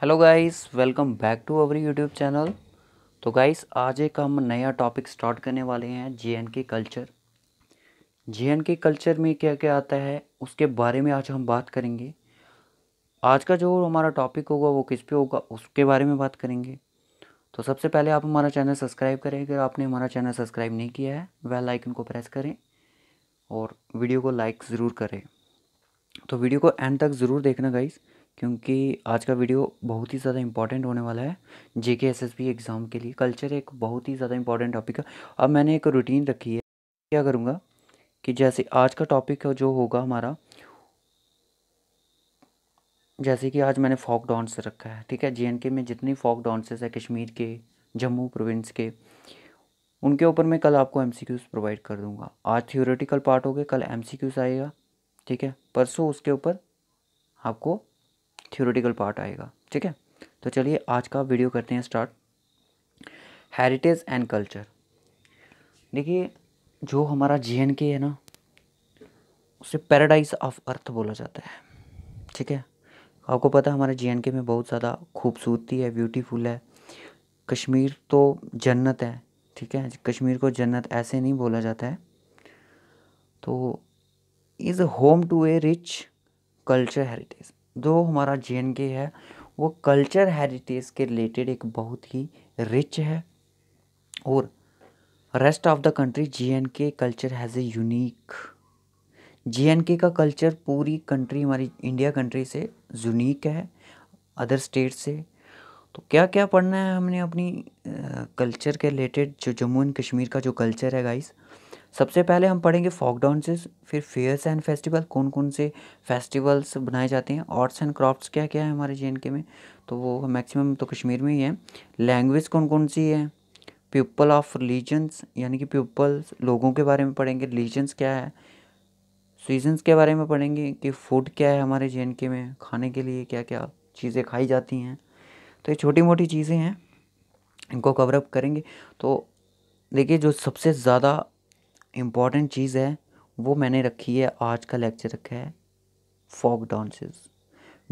hello guys welcome back to our YouTube channel तो guys आज एक हम नया टॉपिक स्टार्ट करने वाले हैं J and K culture J and K culture में क्या क्या आता है उसके बारे में आज हम बात करेंगे आज का जो हमारा टॉपिक होगा वो किस पे होगा उसके बारे में बात करेंगे तो सबसे पहले आप हमारा चैनल सब्सक्राइब करें अगर आपने हमारा चैनल सब्सक्राइब नहीं किया है वेल लाइकन को प्रेस करें और वीडियो को लाइक ज़रूर करें तो वीडियो को एंड तक ज़रूर देखना गाइज़ क्योंकि आज का वीडियो बहुत ही ज़्यादा इंपॉर्टेंट होने वाला है जे के एस एस बी एग्ज़ाम के लिए कल्चर एक बहुत ही ज़्यादा इंपॉर्टेंट टॉपिक है अब मैंने एक रूटीन रखी है क्या करूँगा कि जैसे आज का टॉपिक जो होगा हमारा जैसे कि आज मैंने फोक डांस रखा है ठीक है जे में जितनी फोक डांसेस है कश्मीर के जम्मू प्रोविंस के उनके ऊपर मैं कल आपको एम प्रोवाइड कर दूँगा आज थियोरेटिकल पार्ट हो गए कल एम आएगा ठीक है परसों उसके ऊपर आपको थ्योरेटिकल पार्ट आएगा ठीक है तो चलिए आज का वीडियो करते हैं स्टार्ट हेरिटेज एंड कल्चर देखिए जो हमारा जे के है ना उसे पैराडाइज ऑफ अर्थ बोला जाता है ठीक है आपको पता है हमारे जे के में बहुत ज़्यादा खूबसूरती है ब्यूटीफुल है कश्मीर तो जन्नत है ठीक है कश्मीर को जन्नत ऐसे नहीं बोला जाता है तो is home to a rich culture heritage जो हमारा जे है वो कल्चर हेरिटेज के रिलेटेड एक बहुत ही रिच है और rest of the country J culture has a unique J का कल्चर पूरी कंट्री हमारी इंडिया कंट्री से यूनिक है अदर स्टेट से तो क्या क्या पढ़ना है हमने अपनी कल्चर के रिलेटेड जो जम्मू एंड कश्मीर का जो कल्चर है गाइस सबसे पहले हम पढ़ेंगे फोक डांसेस फिर फेयर्स एंड फेस्टिवल कौन कौन से फेस्टिवल्स बनाए जाते हैं आर्ट्स एंड क्राफ्ट्स क्या क्या है हमारे जे में तो वो मैक्सिमम तो कश्मीर में ही है लैंग्वेज कौन कौन सी है पीपल ऑफ रिलीजन्स यानी कि पीपल्स लोगों के बारे में पढ़ेंगे रिलीजन्स क्या है सीजन्स के बारे में पढ़ेंगे कि फूड क्या है हमारे जे में खाने के लिए क्या क्या चीज़ें खाई जाती हैं तो ये छोटी मोटी चीज़ें हैं इनको कवरअप करेंगे तो देखिए जो सबसे ज़्यादा इम्पॉर्टेंट चीज़ है वो मैंने रखी है आज का लेक्चर रखा है फॉक डांसेस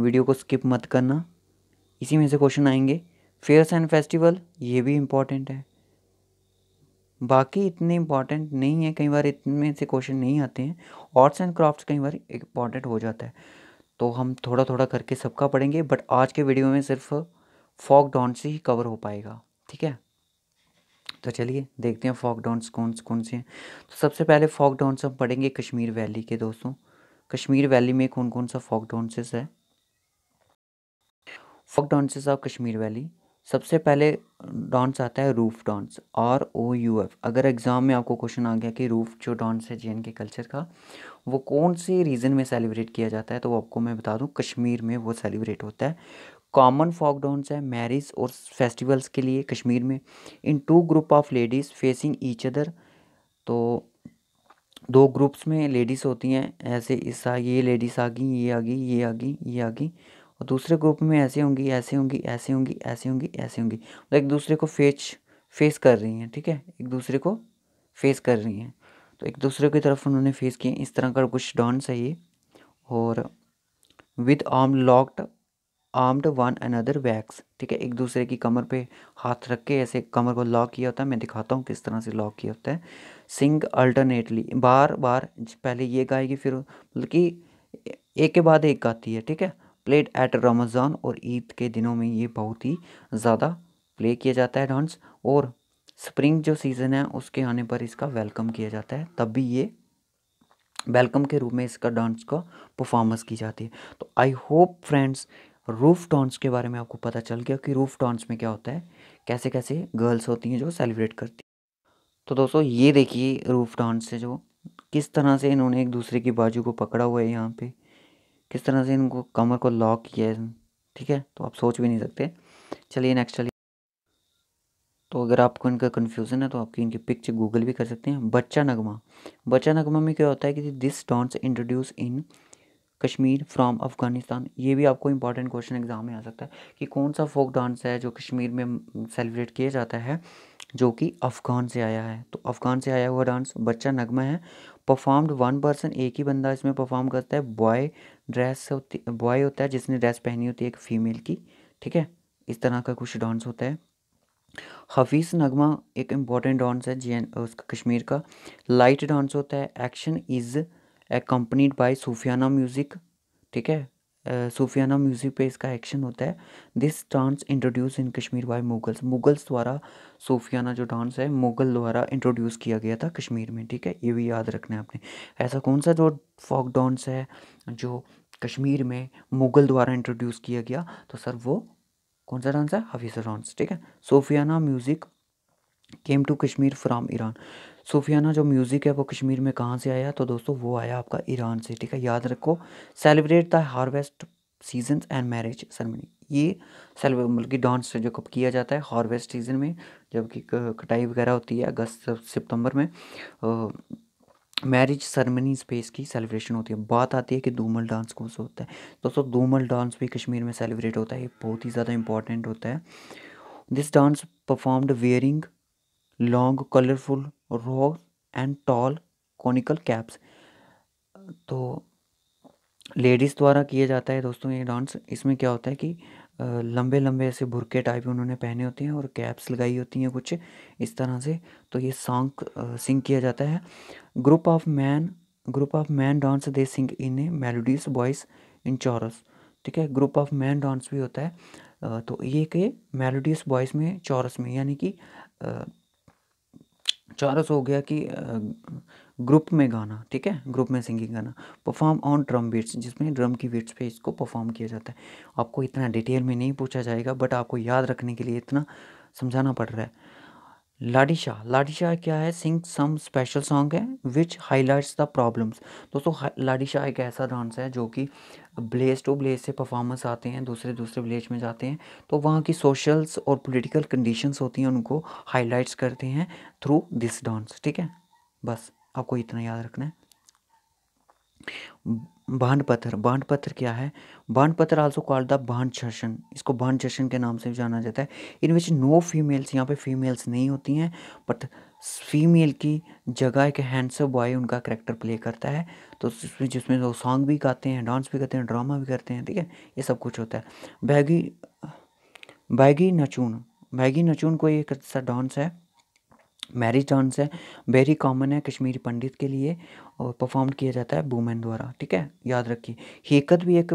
वीडियो को स्किप मत करना इसी में से क्वेश्चन आएंगे फेयर्स एंड फेस्टिवल ये भी इम्पॉर्टेंट है बाकी इतने इम्पॉर्टेंट नहीं है कई बार इतने से क्वेश्चन नहीं आते हैं आर्ट्स एंड क्राफ्ट्स कई बार इम्पॉर्टेंट हो जाता है तो हम थोड़ा थोड़ा करके सबका पढ़ेंगे बट आज के वीडियो में सिर्फ फॉक डांस ही कवर हो पाएगा ठीक है तो चलिए देखते हैं फोक डांस कौन से कौन से हैं तो सबसे पहले फोक डांस हम पढ़ेंगे कश्मीर वैली के दोस्तों कश्मीर वैली में कौन कौन सा फोक डांसेस है folk dances of Kashmir valley सबसे पहले डांस आता है Rouf dance R O U F अगर एग्ज़ाम में आपको क्वेश्चन आ गया कि रूफ जो डांस है जे के कल्चर का वो कौन से रीजन में सेलिब्रेट किया जाता है तो आपको मैं बता दूं कश्मीर में वो सेलिब्रेट होता है कॉमन फॉक डांस है मैरिज और फेस्टिवल्स के लिए कश्मीर में in two group of ladies facing each other तो दो ग्रुप्स में लेडीज़ होती हैं ऐसे इस आ ये लेडीज़ आ गई ये आ गई ये आ गई ये आ गई और दूसरे ग्रुप में ऐसे होंगी ऐसे होंगी ऐसे होंगी ऐसे होंगी ऐसे होंगी तो एक दूसरे को फेस फेस कर रही हैं ठीक है एक दूसरे को फेस कर रही हैं तो एक दूसरे की तरफ उन्होंने फेस किए इस तरह का कुछ डॉन्स है ये और with arm locked armed one another वैक्स ठीक है एक दूसरे की कमर पे हाथ रख के ऐसे कमर को लॉक किया होता है मैं दिखाता हूँ किस तरह से लॉक किया होता है सिंग अल्टरनेटली बार बार पहले ये गाएगी फिर मतलब कि एक के बाद एक गाती है ठीक है प्लेड एट रमज़ान और ईद के दिनों में ये बहुत ही ज़्यादा प्ले किया जाता है डांस और स्प्रिंग जो सीज़न है उसके आने पर इसका वेलकम किया जाता है तब भी ये वेलकम के रूप में इसका डांस का परफॉर्मेंस की जाती है तो I hope friends Rouf dance के बारे में आपको पता चल गया कि रूफ टॉन्स में क्या होता है कैसे कैसे गर्ल्स होती हैं जो सेलिब्रेट करती तो दोस्तों ये देखिए रूफ टॉन्स से जो किस तरह से इन्होंने एक दूसरे की बाजू को पकड़ा हुआ है यहाँ पे किस तरह से इनको कमर को लॉक किया है ठीक है तो आप सोच भी नहीं सकते चलिए नेक्स्ट चलिए तो अगर आपको इनका कन्फ्यूज़न है तो आपकी इनकी पिक्चर गूगल भी कर सकते हैं बच्चा नगमा बच्चा नगमा में क्या होता है कि this dance introduce in Kashmir from Afghanistan ये भी आपको इंपॉर्टेंट क्वेश्चन एग्जाम में आ सकता है कि कौन सा फोक डांस है जो कश्मीर में सेलिब्रेट किया जाता है जो कि अफ़गान से आया है तो अफ़गान से आया हुआ डांस बच्चा नगमा है परफॉर्म्ड वन पर्सन एक ही बंदा इसमें परफॉर्म करता है बॉय ड्रेस होती बॉय होता है जिसने ड्रेस पहनी होती है एक फ़ीमेल की ठीक है इस तरह का कुछ डांस होता है हफीज़ नगमा एक इम्पॉर्टेंट डांस है जी उसका कश्मीर का लाइट डांस होता है action is accompanied by Sufiana music ठीक है सूफियाना म्यूज़िक पे इसका एक्शन होता है this dance introduce in Kashmir by Mughals Mughals द्वारा सूफियाना जो डांस है मुगल द्वारा इंट्रोड्यूस किया गया था कश्मीर में ठीक है ये भी याद रखना है आपने ऐसा कौन सा जो फोक डांस है जो कश्मीर में मुगल द्वारा इंट्रोड्यूस किया गया तो सर वो कौन सा डांस है हफीज़ा डांस ठीक है Sufiana music came to Kashmir from Iran Sufiana जो म्यूज़िक है वो कश्मीर में कहाँ से आया तो दोस्तों वो आया आपका ईरान से ठीक है याद रखो celebrate the harvest season and marriage ceremony ये सेल मतलब कि डांस जो कब किया जाता है हार्वेस्ट सीज़न में जबकि कटाई वगैरह होती है अगस्त सितंबर में मैरिज सरमनी स्पेस की सेलिब्रेशन होती है बात आती है कि दूमल डांस कौन सा होता है दोस्तों दूमल डांस भी कश्मीर में सेलिब्रेट होता है ये बहुत ही ज़्यादा इंपॉर्टेंट होता है this dance performed wearing long colourful robe and tall conical caps तो लेडीज़ द्वारा किया जाता है दोस्तों ये डांस इसमें क्या होता है कि लंबे लंबे ऐसे भुरके टाइप उन्होंने पहने होते हैं और कैप्स लगाई होती हैं कुछ इस तरह से तो ये सॉन्ग सिंग किया जाता है group of man group of man dance they sing in a melodies voice in chorus ठीक है ग्रुप ऑफ मैन डांस भी होता है तो ये के मेलोडीज वॉइस में चोरस में यानी कि चारस हो गया कि ग्रुप में गाना ठीक है ग्रुप में सिंगिंग गाना परफॉर्म ऑन ड्रम बीट्स जिसमें ड्रम की बीट्स पे इसको परफॉर्म किया जाता है आपको इतना डिटेल में नहीं पूछा जाएगा बट आपको याद रखने के लिए इतना समझाना पड़ रहा है लाडिशा लाडिशा क्या है सिंग सम स्पेशल सॉन्ग है विच हाईलाइट्स द प्रॉब्लम्स दोस्तों लाडिशा एक ऐसा डांस है जो कि ब्लेस टू ब्लेस से परफॉर्मेंस आते हैं दूसरे दूसरे विलेज में जाते हैं तो वहाँ की सोशल्स और पॉलिटिकल कंडीशंस होती हैं उनको हाईलाइट्स करते हैं थ्रू दिस डांस ठीक है बस आपको इतना याद रखना है बांड पत्थर बांड पत्थर क्या है Bhand Pather also called the Bhand Sharshan इसको बांड शर्षण के नाम से भी जाना जाता है इन विच नो फीमेल्स यहाँ पे फीमेल्स नहीं होती हैं बट फीमेल की जगह एक हैंडसम बॉय उनका करेक्टर प्ले करता है तो जिसमें जिसमें वो सॉन्ग भी गाते हैं डांस भी करते हैं ड्रामा भी करते हैं ठीक है ये सब कुछ होता है बैगी बैगी नचून बैगी नचून को एक ऐसा अच्छा डांस है मैरिज डांस है वेरी कॉमन है कश्मीरी पंडित के लिए और परफॉर्म किया जाता है वूमेन द्वारा ठीक है याद रखिए हेकत भी एक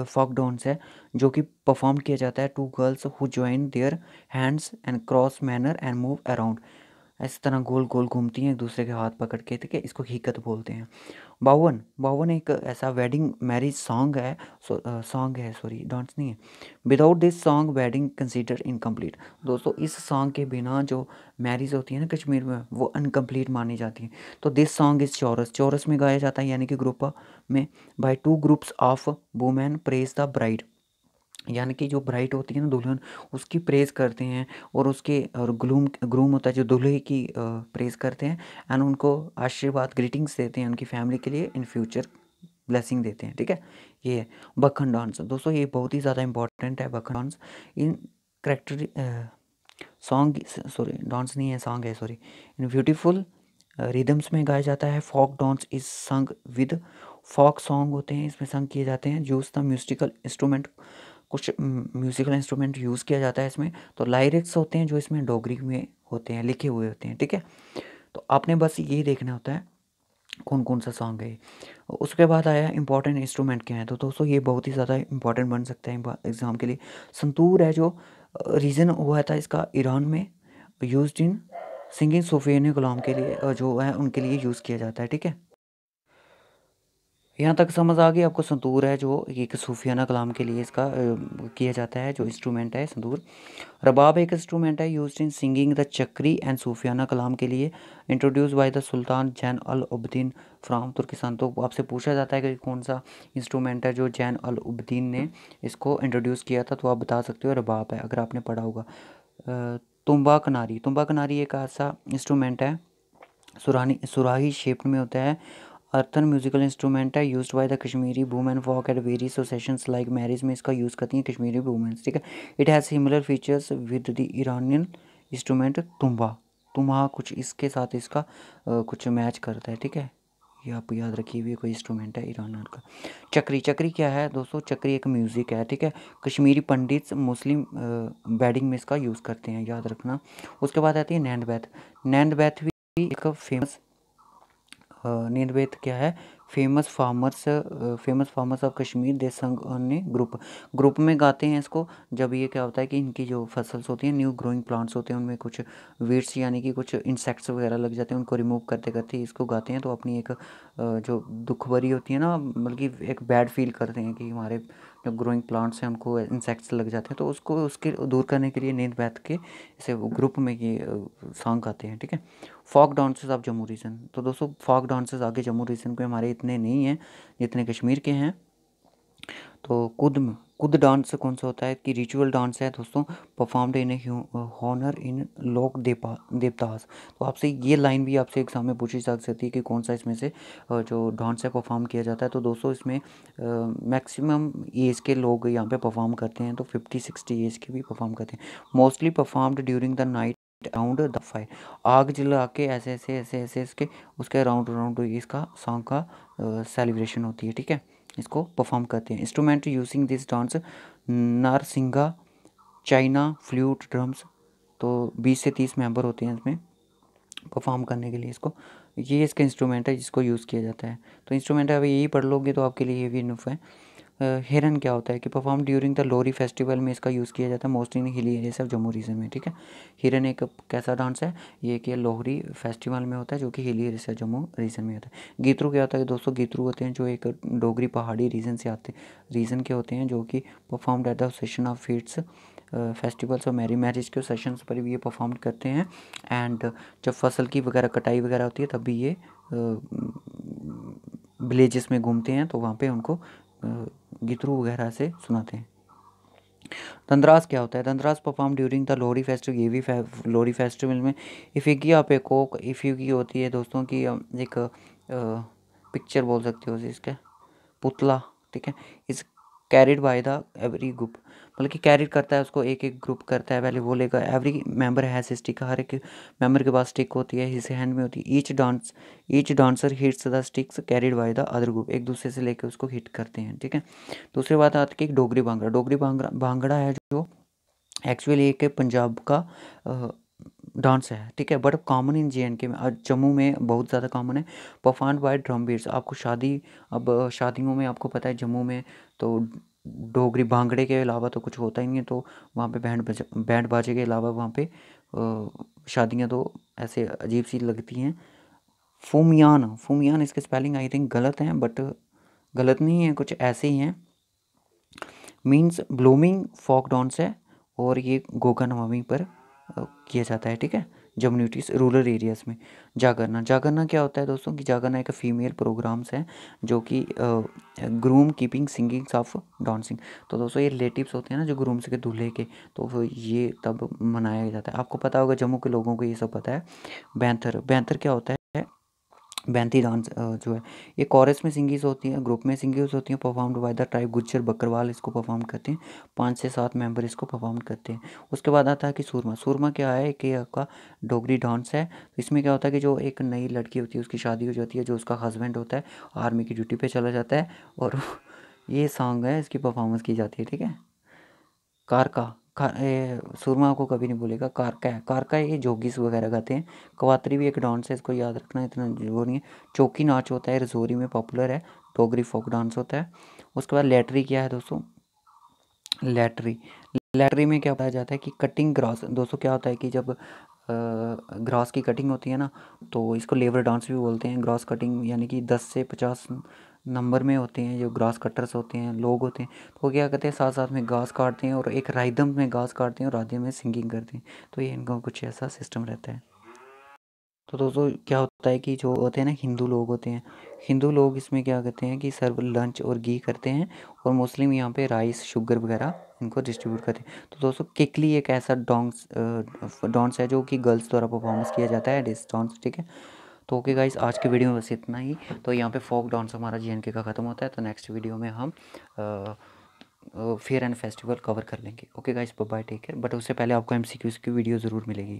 फॉक डांस है जो कि परफॉर्म किया जाता है two girls who join their hands and cross manner and move around इस तरह गोल गोल घूमती हैं एक दूसरे के हाथ पकड़ के ठीक है इसको हीकत बोलते हैं बावन बावन एक ऐसा वेडिंग मैरिज सॉन्ग है सॉन्ग है सॉरी डांस नहीं है without this song wedding consider incomplete दोस्तों इस सॉन्ग के बिना जो मैरिज होती है ना कश्मीर में वो अनकम्प्लीट मानी जाती है तो दिस सॉन्ग इज़ चौरस चौरस में गाया जाता है यानी कि ग्रुप में by two groups of women praise the bride यानी कि जो ब्राइट होती है ना दुल्हन उसकी प्रेज़ करते हैं और उसके और ग्लूम ग्रूम होता है जो दुल्हे की प्रेज़ करते हैं एंड उनको आशीर्वाद ग्रीटिंग्स देते हैं उनकी फैमिली के लिए इन फ्यूचर ब्लेसिंग देते हैं ठीक है ये है बखन डांस दोस्तों ये बहुत ही ज़्यादा इंपॉर्टेंट है Bakhan dance in character song sorry dance नहीं है सॉन्ग है सॉरी इन ब्यूटीफुल रिदम्स में गाया जाता है folk dance is sung with folk song होते हैं इसमें संग किए जाते हैं जो द म्यूजिकल इंस्ट्रूमेंट कुछ म्यूज़िकल इंस्ट्रूमेंट यूज़ किया जाता है इसमें तो लाइरिक्स होते हैं जो इसमें डोगरी में होते हैं लिखे हुए होते हैं ठीक है तो आपने बस ये देखना होता है कौन कौन सा सॉन्ग है उसके बाद आया इंपॉर्टेंट इंस्ट्रूमेंट क्या है तो दोस्तों ये बहुत ही ज़्यादा इंपॉर्टेंट बन सकता है एग्ज़ाम के लिए संतूर है जो रीज़न हुआ था इसका ईरान में यूज इन सिंगिंग सोफियन गुलाम के लिए जो है उनके लिए यूज़ किया जाता है ठीक है यहाँ तक समझ आ गई आपको संतूर है जो एक सूफियाना कलाम के लिए इसका किया जाता है जो इंस्ट्रूमेंट है संतूर रबाब एक इंस्ट्रूमेंट है use in singing the Chakri and Sufiana Kalam के लिए introduce by the Sultan Zain ul Abidin from Turkestan तो आपसे पूछा जाता है कि कौन सा इंस्ट्रूमेंट है जो जैन अल उबद्दीन ने इसको इंट्रोड्यूस किया था तो आप बता सकते हो रबाब है अगर आपने पढ़ा होगा तुम्बा कनारी तुम्बा कनारी एक ऐसा इंस्ट्रूमेंट है सुरानी सुराही शेप में होता है अर्थन म्यूजिकल इंस्ट्रूमेंट है used by the Kashmiri women वॉक at very occasions like marriage में इसका यूज़ करती हैं कश्मीरी वूमेन्स ठीक है it has similar features with the Iranian instrument तुम्बा तुम्हा कुछ इसके साथ इसका आ, कुछ मैच करता है ठीक है ये आप याद रखिए भी कोई इंस्ट्रूमेंट है ईरान का चक्री चक्री क्या है दोस्तों चक्री एक म्यूज़िक है ठीक है कश्मीरी पंडित मुस्लिम वेडिंग में इसका यूज़ करते हैं याद रखना उसके बाद आती है नैंड बैथ नैंड बैथ भी एक फेमस हाँ, निर्वेद क्या है famous farmers famous farmers of Kashmir they sung group group में गाते हैं इसको जब ये क्या होता है कि इनकी जो फसल्स होती हैं न्यू ग्रोइंग प्लांट्स होते हैं उनमें कुछ वीड्स यानी कि कुछ इंसेक्ट्स वगैरह लग जाते हैं उनको रिमूव करते करते इसको गाते हैं तो अपनी एक जो दुखभरी होती है ना बल्कि मतलब एक बैड फील करते हैं कि हमारे जो ग्रोइंग प्लांट्स हैं उनको इंसेक्ट्स लग जाते हैं तो उसको उसके दूर करने के लिए नींद बैठ के इसे ग्रुप में ये सॉन्ग गाते हैं ठीक है folk dances of Jammu region तो दोस्तों फॉक डांसेस आगे जम्मू रीजन के हमारे इतने नहीं हैं जितने कश्मीर के हैं तो कुद कुद डांस कौन सा होता है कि रिचुअल डांस है दोस्तों परफॉर्म्ड इन हॉनर इन लोक देपा देवतास तो आपसे ये लाइन भी आपसे एग्जाम में पूछी जा सकती है कि कौन सा इसमें से जो डांस है परफॉर्म किया जाता है तो दोस्तों इसमें मैक्सिमम एज के लोग यहाँ पे परफॉर्म करते हैं तो फिफ्टी सिक्सटी एज के भी परफॉर्म करते हैं mostly performed during the night around the fire आग जला के ऐसे ऐसे ऐसे ऐसे इसके उसके अराउंड अराउंड इसका सॉन्ग का सेलिब्रेशन होती है ठीक है इसको परफॉर्म करते हैं instrument using this dance narsinga चाइना फ्लूट ड्रम्स तो बीस से तीस मेंबर होते हैं इसमें परफॉर्म करने के लिए इसको ये इसका इंस्ट्रूमेंट है जिसको यूज़ किया जाता है तो इंस्ट्रूमेंट है अभी यही पढ़ लोगे तो आपके लिए ये भी इनफ है हिरन क्या होता है कि perform during the Lohri festival में इसका यूज़ किया जाता है mostly in hilly areas of Jammu reason में ठीक है हिरन एक कैसा डांस है ये कि लोहरी फेस्टिवल में होता है जो कि hilly areas of Jammu reason में होता है गीतरू क्या होता है दोस्तों गीतरू होते हैं जो एक डोगरी पहाड़ी रीजन से आते रीजन के होते हैं जो कि perform at the session of feasts festivals और मैरी मैरिज के सेशंस पर भी ये परफॉर्म करते हैं एंड जब फसल की वगैरह कटाई वगैरह होती है तब भी ये विलेजेस में घूमते हैं तो वहाँ पे उनको गीतरू वगैरह से सुनाते हैं धनरास क्या होता है Dhanras perform during the Lohri festival ये भी फे, लोरी फेस्टिवल में आप पे कोक इफिकी होती है दोस्तों की एक पिक्चर बोल सकते हो इसका पुतला ठीक है इस carried by the every group मतलब कि कैरिड करता है उसको एक एक ग्रुप करता है पहले वो लेगा एवरी मेंबर हैज स्टिक हर एक मेंबर के पास स्टिक होती है हिज हैंड में होती है each dance each dancer hits the sticks carried by the other group एक दूसरे से लेकर उसको हिट करते हैं ठीक है दूसरी बात आती है डोगरी भांगड़ा डोगरी भांगड़ा भांगड़ा है जो एक्चुअली एक पंजाब का डांस है ठीक है बट कॉमन इन जे के में जम्मू में बहुत ज़्यादा कॉमन है परफॉर्म बाय ड्रम बीट्स आपको शादी अब शादियों में आपको पता है जम्मू में तो डोगरी भांगड़े के अलावा तो कुछ होता ही नहीं है तो वहाँ पे बैंड बजा बैंड बाजे के अलावा वहाँ पे शादियाँ तो ऐसे अजीब सी लगती हैं फुमियान फोमियान इसके स्पेलिंग आई थिंक गलत हैं बट गलत नहीं है कुछ ऐसे ही हैं मीन्स ब्लूमिंग फोक डांस है और ये गोगा नवमी पर किया जाता है ठीक है जम्यूनिटीज़ रूरल एरियाज़ में जागरना जागरना क्या होता है दोस्तों कि जागरना एक फीमेल प्रोग्राम्स है जो कि groom keeping singings of dancing तो दोस्तों ये रिलेटिव्स होते हैं ना जो ग्रूम्स के दूल्हे के तो ये तब मनाया जाता है आपको पता होगा जम्मू के लोगों को ये सब पता है बैंथर बैंथर क्या होता है बैंती डांस जो है ये कॉरस में सिंगिंग्स होती हैं ग्रुप में सिंगिंग्स होती हैं performed by the tribe Gujjar Bakarwal इसको परफॉर्म करते हैं पाँच से सात मेंबर इसको परफॉर्म करते हैं उसके बाद आता है कि सूरमा सूरमा क्या है कि आपका डोगरी डांस है इसमें क्या होता है कि जो एक नई लड़की होती है उसकी शादी हो जाती है जो उसका हस्बैंड होता है आर्मी की ड्यूटी पर चला जाता है और ये सॉन्ग है इसकी परफॉर्मेंस की जाती है ठीक है कार का सुरमा को कभी नहीं भूलेगा कारका है कारका ये जोगिस वगैरह गाते हैं कवातरी भी एक डांस है इसको याद रखना इतना जरूरी नहीं है चौकी नाच होता है रजौरी में पॉपुलर है डोगरी फोक डांस होता है उसके बाद लेटरी क्या है दोस्तों लेटरी लेटरी में क्या बताया जाता है कि कटिंग ग्रास दोस्तों क्या होता है कि जब ग्रास की कटिंग होती है ना तो इसको लेबर डांस भी बोलते हैं ग्रास कटिंग यानी कि दस से पचास नंबर में होते हैं जो ग्रास कटर्स होते हैं लोग होते हैं तो वो क्या करते हैं साथ साथ में घास काटते हैं और एक राइदम में घास काटते हैं और राधे में सिंगिंग करते हैं तो ये इनका कुछ ऐसा सिस्टम रहता है तो दोस्तों क्या होता है कि जो होते हैं ना हिंदू लोग होते हैं हिंदू लोग इसमें क्या करते हैं कि सर्व लंच और घी करते हैं और मुस्लिम यहाँ पे राइस शुगर वगैरह इनको डिस्ट्रीब्यूट करते हैं तो दोस्तों किकली एक ऐसा डॉन्स डॉन्स है जो कि गर्ल्स द्वारा परफॉर्मेंस किया जाता है डिस डांस ठीक है तो ओके गाइस आज के वीडियो में बस इतना ही तो यहाँ पे फोक डांस हमारा जी का ख़त्म होता है तो नेक्स्ट वीडियो में हम फेयर एंड फेस्टिवल कवर कर लेंगे okay guys bye take care but उससे पहले आपको एम की वीडियो ज़रूर मिलेगी